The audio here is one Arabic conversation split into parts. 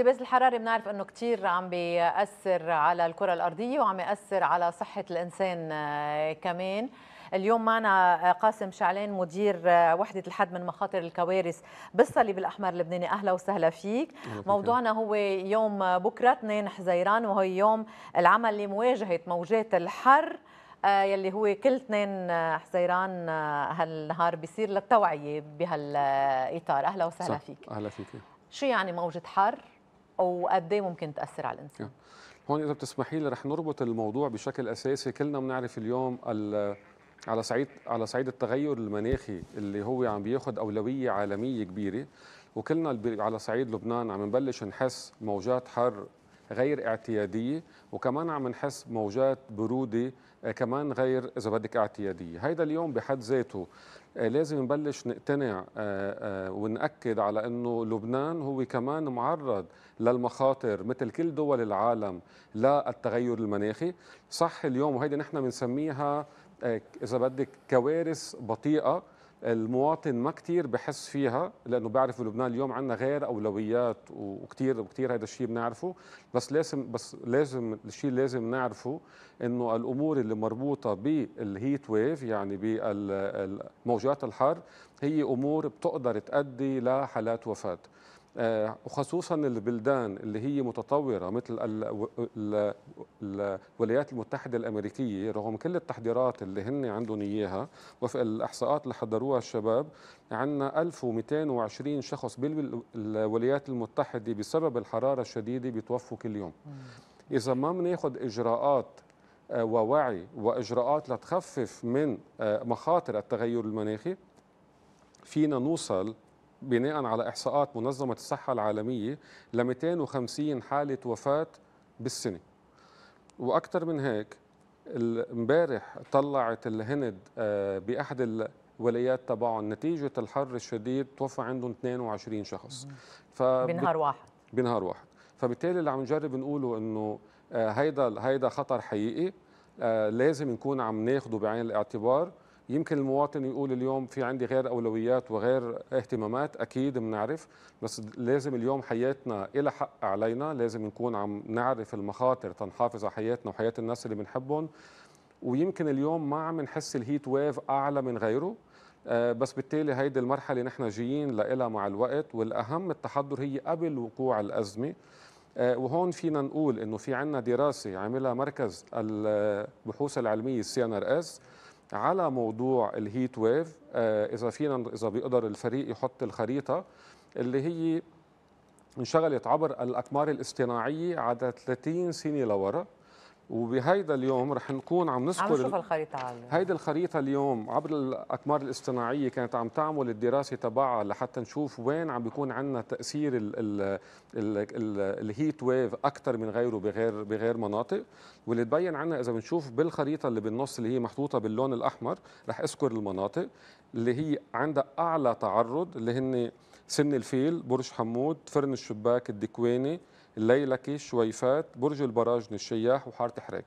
الاحتباس الحراري بنعرف انه كثير عم بياثر على الكره الارضيه وعم ياثر على صحه الانسان آه، كمان اليوم معنا آه، قاسم شعلان مدير آه، وحدة الحد من مخاطر الكوارث بالصليب الأحمر اللبناني أهلا وسهلا فيك موضوعنا هو يوم بكرة 2 حزيران وهو يوم العمل لمواجهة موجات الحر يلي هو كل 2 حزيران هالنهار بيصير للتوعية بهالإطار أهلا وسهلا صح. فيك أهلا فيك شو يعني موجة حر؟ وقد ايه ممكن تاثر على الانسان هون اذا بتسمحي لي رح نربط الموضوع بشكل اساسي كلنا بنعرف اليوم على صعيد على صعيد التغير المناخي اللي هو عم بياخذ اولويه عالميه كبيره وكلنا على صعيد لبنان عم نبلش نحس موجات حر غير اعتياديه وكمان عم نحس موجات بروده آه، كمان غير اذا بدك اعتياديه، هيدا اليوم بحد ذاته آه، لازم نبلش نقتنع آه، آه، ونأكد على أنه لبنان هو كمان معرض للمخاطر مثل كل دول العالم للتغير المناخي صح اليوم وهيدي نحن بنسميها إذا بدك كوارث بطيئة المواطن ما كتير بحس فيها لانه بعرف لبنان اليوم عندنا غير اولويات وكثير وكثير هذا الشيء بنعرفه بس لازم بس لازم الشيء لازم نعرفه انه الامور اللي مربوطه بالهيت ويف يعني بالموجات الحر هي امور بتقدر تؤدي لحالات وفاه آه، وخصوصا البلدان اللي هي متطورة مثل الولايات المتحدة الأمريكية رغم كل التحضيرات اللي هن عندهم إياها وفق الإحصاءات اللي حضروها الشباب عندنا 1220 شخص بالولايات المتحدة بسبب الحرارة الشديدة بيتوفوا كل يوم إذا ما بناخذ إجراءات آه، ووعي وإجراءات لتخفف من آه، مخاطر التغير المناخي فينا نوصل بناء على إحصاءات منظمة الصحة العالمية ل 250 حالة وفاة بالسنة وأكثر من هيك امبارح طلعت الهند آه، بأحد الولايات تبعهم نتيجة الحر الشديد توفى عندهم 22 شخص فب... بنهار واحد بنهار واحد فبالتالي اللي عم نجرب نقوله انه آه، هيدا هيدا خطر حقيقي آه، لازم نكون عم ناخده بعين الاعتبار يمكن المواطن يقول اليوم في عندي غير اولويات وغير اهتمامات اكيد بنعرف بس لازم اليوم حياتنا إلى حق علينا لازم نكون عم نعرف المخاطر تنحافظ على حياتنا وحياه الناس اللي بنحبهم ويمكن اليوم ما عم نحس الهيت ويف اعلى من غيره آه، بس بالتالي هيدي المرحله نحن جايين لها مع الوقت والاهم التحضر هي قبل وقوع الازمه آه، وهون فينا نقول انه في عندنا دراسه عملها مركز البحوث آه، العلميه السي ان ار اس على موضوع الهيت آه، ويف اذا فينا اذا بيقدر الفريق يحط الخريطه اللي هي انشغلت عبر الاقمار الاصطناعيه على 30 سنه لورا وبهيدا اليوم رح نكون عم نذكر عم نشوف الخريطه عالية. هيدي الخريطه اليوم عبر الاقمار الاصطناعيه كانت عم تعمل الدراسه تبعها لحتى نشوف وين عم بيكون عندنا تاثير الهيت ويف اكثر من غيره بغير بغير مناطق واللي تبين عنا اذا بنشوف بالخريطه اللي بالنص اللي هي محطوطه باللون الاحمر رح اذكر المناطق اللي هي عندها اعلى تعرض اللي هن سن الفيل برج حمود فرن الشباك الدكويني، الليلة كيش شويفات برج البراج للشياح وحارة حراك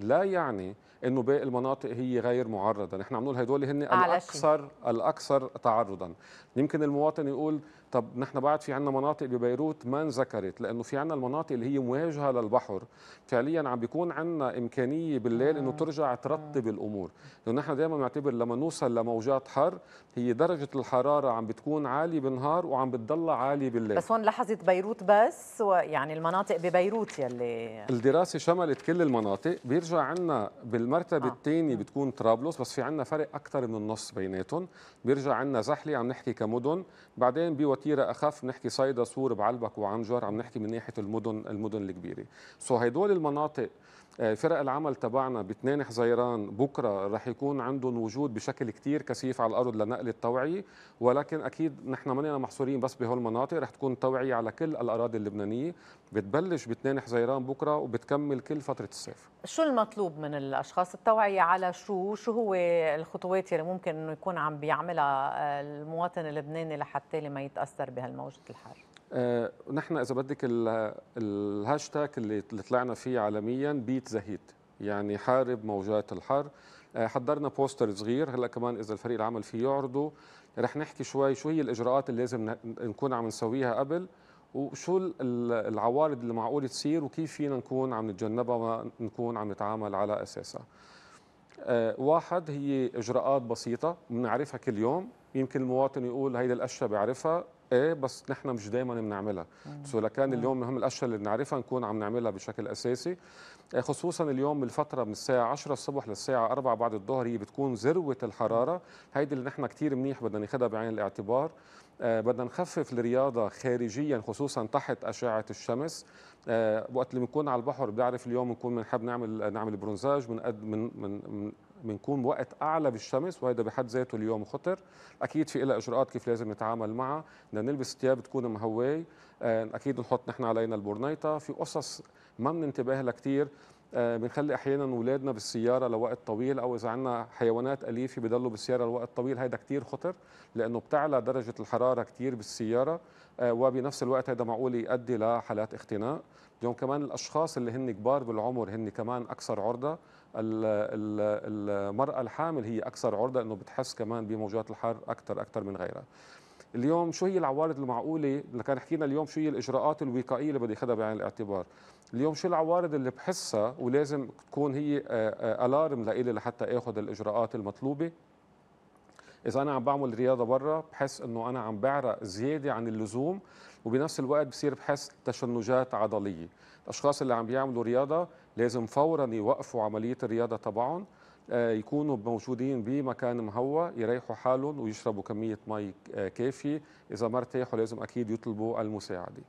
لا يعني انه باقي المناطق هي غير معرضه نحن عم نقول هدول هن الاكثر الاكثر تعرضا يمكن المواطن يقول طب نحن بعد في عندنا مناطق ببيروت ما انذكرت لانه في عندنا المناطق اللي هي مواجهه للبحر فعليا عم بيكون عندنا امكانيه بالليل انه آه. ترجع آه. ترتب الامور لانه نحن دائما بنعتبر لما نوصل لموجات حر هي درجه الحراره عم بتكون عاليه بالنهار وعم بتضلها عاليه بالليل بس هون لاحظت بيروت بس ويعني المناطق ببيروت يلي الدراسه شملت كل المناطق بيرجع عنا بالمرتبه آه. الثانية بتكون طرابلس بس في عنا فرق اكثر من النص بيناتهم بيرجع عنا زحلي عم نحكي كمدن بعدين بوتيره اخف نحكي صيدا سور بعلبك وعنجر عم نحكي من ناحيه المدن المدن الكبيره سو هدول المناطق آه، فرق العمل تبعنا ب2 حزيران بكره رح يكون عندهم وجود بشكل كتير كثيف على الارض لنقل التوعيه ولكن اكيد نحن ماننا محصورين بس بهول المناطق رح تكون توعيه على كل الاراضي اللبنانيه بتبلش ب2 حزيران بكره وبتكمل كل فتره الصيف شو المطلوب من الاشخاص التوعيه على شو شو هو الخطوات اللي ممكن انه يكون عم بيعملها آه، المواطن اللبناني لحتى ما يتاثر بهالموجه الحر آه، نحن اذا بدك الهاشتاج اللي طلعنا فيه عالميا بيت زهيد يعني حارب موجات الحر آه، حضرنا بوستر صغير هلا كمان اذا الفريق العمل فيه يعرضه رح نحكي شوي شو هي الاجراءات اللي لازم نكون عم نسويها قبل وشو العوارض اللي معقول تصير وكيف فينا نكون عم نتجنبها ونكون عم نتعامل على اساسها آه، واحد هي اجراءات بسيطه بنعرفها كل يوم يمكن المواطن يقول هيدي القشه بيعرفها ايه بس نحن مش دائما بنعملها بس مم. اليوم مهم الاشياء اللي بنعرفها نكون عم نعملها بشكل اساسي إيه، خصوصا اليوم الفتره من الساعه 10 الصبح للساعه 4 بعد الظهر هي بتكون ذروه الحراره هيدي اللي نحن كثير منيح بدنا ناخذها بعين الاعتبار إيه، بدنا نخفف الرياضه خارجيا خصوصا تحت اشعه الشمس إيه، وقت اللي بنكون على البحر بيعرف اليوم بنكون بنحب نعمل نعمل برونزاج من من من بنكون وقت اعلى بالشمس وهذا بحد ذاته اليوم خطر اكيد في لها اجراءات كيف لازم نتعامل معها بدنا نلبس ثياب تكون مهواي آه، اكيد نحط نحن علينا البورنيطه في قصص ما بننتبه لها كثير آه، بنخلي احيانا اولادنا بالسياره لوقت طويل او اذا عندنا حيوانات اليفه بضلوا بالسياره لوقت طويل هذا كثير خطر لانه بتعلى درجه الحراره كثير بالسياره آه، وبنفس الوقت هذا معقول يؤدي لحالات اختناق اليوم كمان الاشخاص اللي هن كبار بالعمر هن كمان اكثر عرضه المرأة الحامل هي أكثر عرضة أنه بتحس كمان بموجات الحر أكثر أكثر من غيرها اليوم شو هي العوارض المعقولة اللي كان حكينا اليوم شو هي الإجراءات الوقائية اللي بدي أخذها بعين الاعتبار اليوم شو العوارض اللي بحسها ولازم تكون هي ألارم آه، آه، لإلي لحتى آخذ الإجراءات المطلوبة إذا أنا عم بعمل رياضة برا بحس إنه أنا عم بعرق زيادة عن اللزوم وبنفس الوقت بصير بحس تشنجات عضلية الأشخاص اللي عم بيعملوا رياضة لازم فورا يوقفوا عمليه الرياضه تبعهم آه، يكونوا موجودين بمكان مهوى يريحوا حالهم ويشربوا كميه مي آه، كافيه اذا ما ارتاحوا لازم اكيد يطلبوا المساعده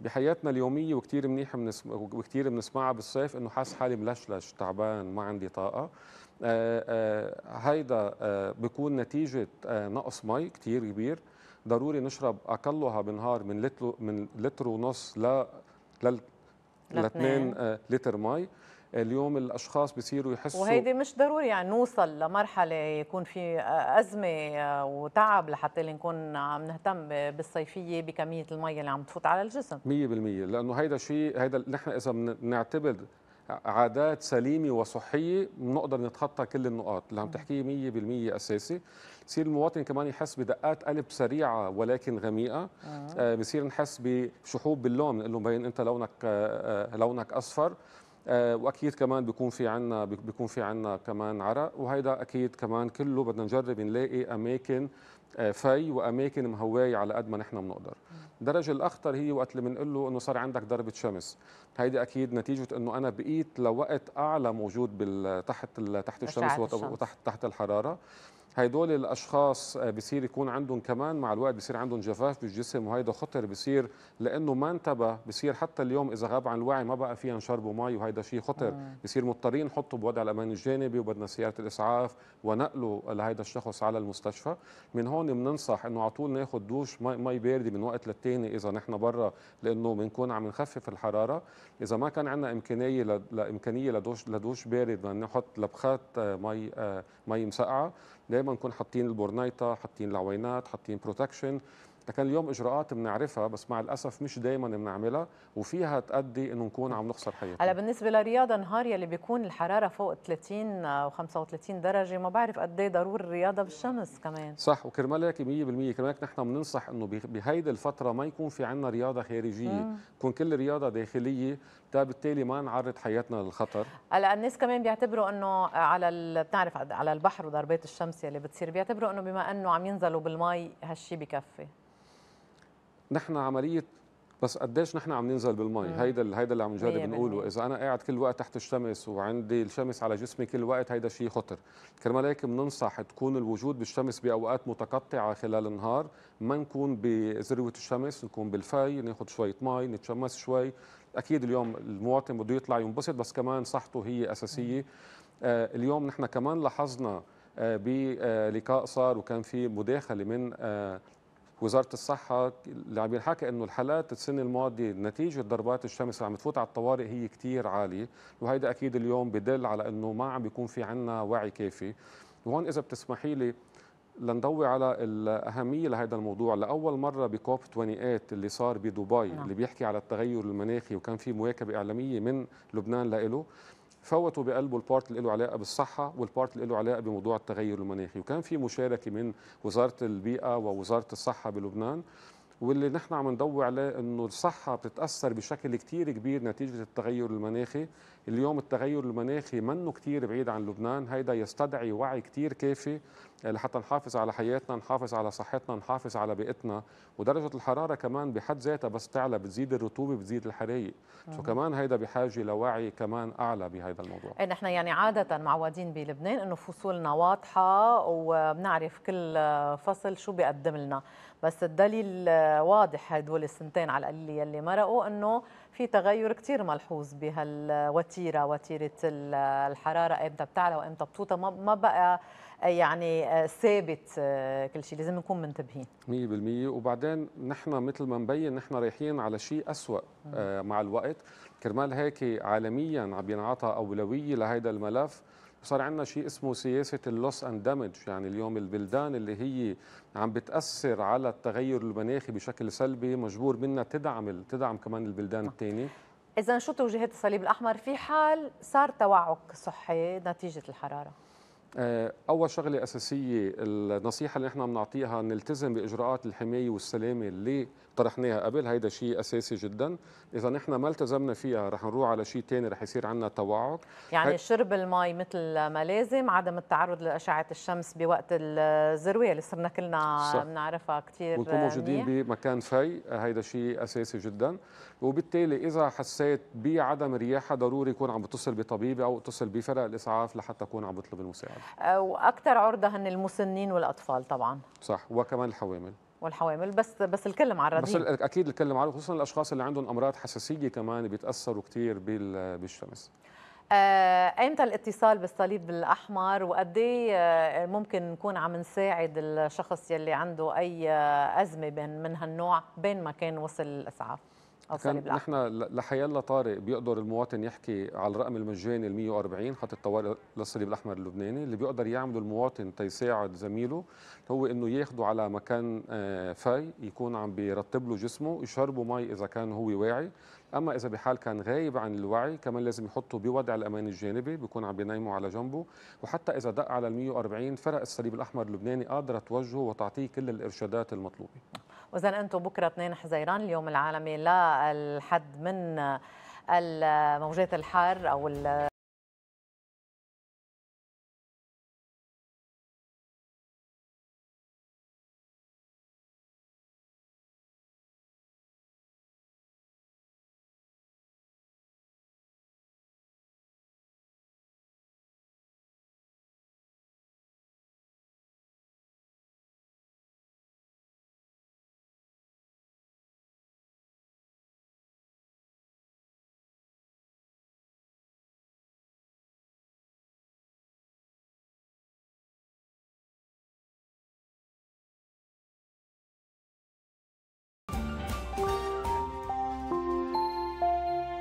بحياتنا اليومية وكتير منيح منسم... وكتير بنسمعها بالصيف انه حاس حالي ملشلش تعبان ما عندي طاقة آه، هيدا بكون نتيجة نقص مي كتير كبير ضروري نشرب أقلها بالنهار من لتر من لتر ونص ل الاثنين آه، لتر مي اليوم الاشخاص بصيروا يحسوا وهيدي مش ضروري يعني نوصل لمرحله يكون في ازمه وتعب لحتى نكون عم نهتم بالصيفيه بكميه المي اللي عم تفوت على الجسم 100% لانه هيدا شيء هيدا نحن اذا بنعتبر عادات سليمه وصحيه بنقدر نتخطى كل النقاط اللي عم تحكيه 100% اساسي بصير المواطن كمان يحس بدقات قلب سريعه ولكن غميقه آه. آه، بصير نحس بشحوب باللون بنقول له مبين انت لونك آه،, آه لونك اصفر آه واكيد كمان بيكون في عنا بيكون في عنا كمان عرق وهيدا اكيد كمان كله بدنا نجرب نلاقي اماكن آه، في واماكن مهوايه على قد ما نحن بنقدر الدرجه الاخطر هي وقت اللي بنقول له انه صار عندك ضربه شمس هيدي اكيد نتيجه انه انا بقيت لوقت اعلى موجود تحت تحت الشمس وتحت تحت الحراره هاي الاشخاص آه، بصير يكون عندهم كمان مع الوقت بصير عندهم جفاف بالجسم وهيدا خطر بصير لانه ما انتبه بصير حتى اليوم اذا غاب عن الوعي ما بقى فيها نشربوا مي وهيدا شيء خطر آه. بصير مضطرين نحطه بوضع الامان الجانبي وبدنا سياره الاسعاف ونقله لهيدا الشخص على المستشفى من هون بننصح انه على طول ناخذ دوش مي, مي بارده من وقت للتاني اذا نحن برا لانه بنكون عم نخفف الحراره اذا ما كان عندنا امكانيه لامكانيه لدوش لدوش بارد بدنا نحط لبخات آه، مي مي مسقعه دايما نكون حاطين البورنايطه حاطين العوينات حاطين بروتكشن ده كان اليوم اجراءات بنعرفها بس مع الاسف مش دائما بنعملها وفيها تؤدي انه نكون عم نخسر حياتنا هلا بالنسبه للرياضه نهار يلي بيكون الحراره فوق 30 آه، و35 درجه ما بعرف قد ايه ضروري الرياضه بالشمس كمان صح وكرمال هيك 100% كرمال هيك نحن بننصح انه بهيدي الفتره ما يكون في عندنا رياضه خارجيه تكون كل رياضه داخليه بالتالي ما نعرض حياتنا للخطر هلا الناس كمان بيعتبروا انه على بتعرف على البحر وضربات الشمس يلي بتصير بيعتبروا انه بما انه عم ينزلوا بالمي هالشيء بكفي نحن عمليه بس قديش نحن عم ننزل بالمي هيدا هيدا اللي عم نجرب نقوله اذا انا قاعد كل وقت تحت الشمس وعندي الشمس على جسمي كل وقت هيدا شيء خطر كرمال هيك بننصح تكون الوجود بالشمس باوقات متقطعه خلال النهار ما نكون بذروه الشمس نكون بالفي ناخذ شويه مي نتشمس شوي اكيد اليوم المواطن بده يطلع ينبسط بس كمان صحته هي اساسيه آه اليوم نحن كمان لاحظنا آه، بلقاء صار وكان في مداخله من آه، وزاره الصحه اللي عم ينحكى انه الحالات السنه الماضيه نتيجه ضربات الشمس اللي عم تفوت على الطوارئ هي كثير عاليه وهيدا اكيد اليوم بدل على انه ما عم بيكون في عندنا وعي كافي وهون اذا بتسمحي لي لنضوي على الأهمية لهذا الموضوع لأول مرة بكوب 28 اللي صار بدبي نعم. اللي بيحكي على التغير المناخي وكان في مواكبة إعلامية من لبنان لإله فوتوا بقلبه البارت اللي له علاقه بالصحه والبارت اللي له علاقه بموضوع التغير المناخي وكان في مشاركه من وزاره البيئه ووزاره الصحه بلبنان واللي نحن عم ندور عليه انه الصحه بتتاثر بشكل كثير كبير نتيجه التغير المناخي، اليوم التغير المناخي منه كثير بعيد عن لبنان، هيدا يستدعي وعي كثير كافي لحتى نحافظ على حياتنا، نحافظ على صحتنا، نحافظ على بيئتنا، ودرجه الحراره كمان بحد ذاتها بس تعلى بتزيد الرطوبه بتزيد الحرايق، فكمان كمان هيدا بحاجه لوعي كمان اعلى بهذا الموضوع. إيه، نحن يعني عاده معودين بلبنان انه فصولنا واضحه وبنعرف كل فصل شو بيقدم لنا، بس الدليل واضح هدول السنتين على القليل يلي مرقوا انه في تغير كثير ملحوظ بهالوتيره وتيره الحراره امتى بتعلى وامتى بتوطى ما بقى يعني ثابت آه، كل شيء لازم نكون منتبهين 100% وبعدين نحن مثل ما مبين نحن رايحين على شيء أسوأ آه، مع الوقت كرمال هيك عالميا عم ينعطى أولوية لهذا الملف صار عندنا شيء اسمه سياسه اللوس اند دامج يعني اليوم البلدان اللي هي عم بتاثر على التغير المناخي بشكل سلبي مجبور منها تدعم تدعم كمان البلدان نعم. الثانيه اذا شو توجيهات الصليب الاحمر في حال صار توعك صحي نتيجه الحراره آه، اول شغله اساسيه النصيحه اللي احنا بنعطيها نلتزم باجراءات الحمايه والسلامه اللي طرحناها قبل هيدا شيء اساسي جدا اذا نحن ما التزمنا فيها رح نروح على شيء ثاني رح يصير عندنا توعر يعني هي... شرب الماء مثل ما لازم عدم التعرض لاشعه الشمس بوقت الذروه اللي صرنا كلنا بنعرفها كثير ونكون موجودين بمكان في هيدا شيء اساسي جدا وبالتالي اذا حسيت بعدم رياحه ضروري يكون عم بتصل بطبيبي او اتصل بفرق الاسعاف لحتى اكون عم بطلب المساعده آه، واكثر عرضه هن المسنين والاطفال طبعا صح وكمان الحوامل والحوامل بس بس الكل معرضين بس اكيد الكل معرض خصوصا الاشخاص اللي عندهم امراض حساسيه كمان بيتاثروا كثير بالشمس ايمتى آه، امتى الاتصال بالصليب الاحمر وقد إيه، آه، ممكن نكون عم نساعد الشخص يلي عنده اي ازمه من هالنوع بين ما كان وصل الاسعاف كان نحن لحيالله طارق بيقدر المواطن يحكي على الرقم المجاني ال 140 حتى الطوارئ للصليب الاحمر اللبناني اللي بيقدر يعمله المواطن تيساعد زميله هو انه ياخده على مكان آه، في يكون عم بيرطب له جسمه يشربه مي اذا كان هو واعي اما اذا بحال كان غايب عن الوعي كمان لازم يحطه بوضع الامان الجانبي بيكون عم بينيمه على جنبه وحتى اذا دق على ال 140 فرق الصليب الاحمر اللبناني قادره توجهه وتعطيه كل الارشادات المطلوبه واذا انتم بكره 2 حزيران اليوم العالمي للحد من الموجات الحار او